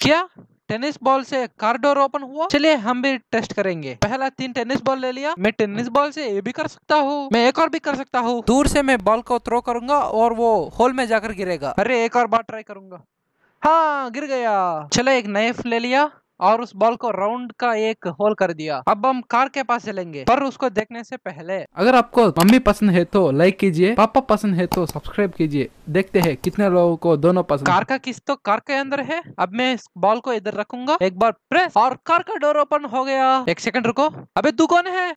क्या tennis ball से कारडोर open हुआ चलिए हम भी टेस्ट करेंगे पहला तीन टेनिस बॉल ले लिया मैं टेनिस बॉल से ये भी कर सकता हूँ मैं एक और भी कर सकता हूँ दूर से मैं बॉल को थ्रो करूंगा और वो होल में जाकर गिरेगा अरे एक और बार ट्राई करूंगा हाँ गिर गया चलो एक नाइफ ले लिया और उस बॉल को राउंड का एक होल कर दिया अब हम कार के पास चलेंगे पर उसको देखने से पहले अगर आपको मम्मी पसंद है तो लाइक कीजिए पापा पसंद है तो सब्सक्राइब कीजिए देखते हैं कितने लोगों को दोनों पसंद कार का किस तो कार के अंदर है अब मैं इस बॉल को इधर रखूंगा एक बार प्रेस और कार का डोर ओपन हो गया एक सेकंड रुको अबे तू कौन है